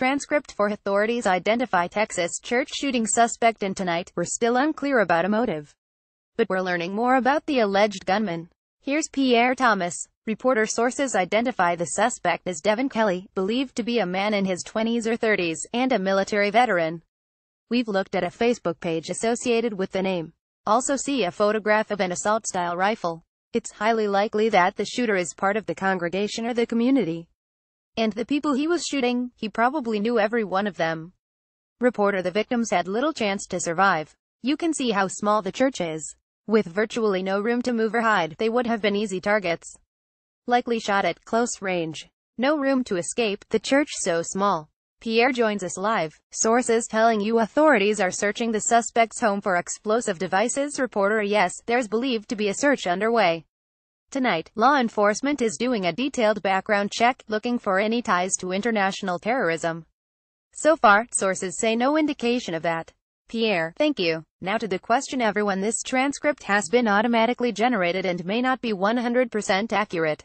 transcript for authorities identify Texas church shooting suspect and tonight, we're still unclear about a motive. But we're learning more about the alleged gunman. Here's Pierre Thomas. Reporter sources identify the suspect as Devin Kelly, believed to be a man in his 20s or 30s, and a military veteran. We've looked at a Facebook page associated with the name. Also see a photograph of an assault-style rifle. It's highly likely that the shooter is part of the congregation or the community. And the people he was shooting, he probably knew every one of them. Reporter the victims had little chance to survive. You can see how small the church is. With virtually no room to move or hide, they would have been easy targets. Likely shot at close range. No room to escape, the church so small. Pierre joins us live. Sources telling you authorities are searching the suspect's home for explosive devices. Reporter Yes, there's believed to be a search underway. Tonight, law enforcement is doing a detailed background check, looking for any ties to international terrorism. So far, sources say no indication of that. Pierre, thank you. Now to the question everyone this transcript has been automatically generated and may not be 100% accurate.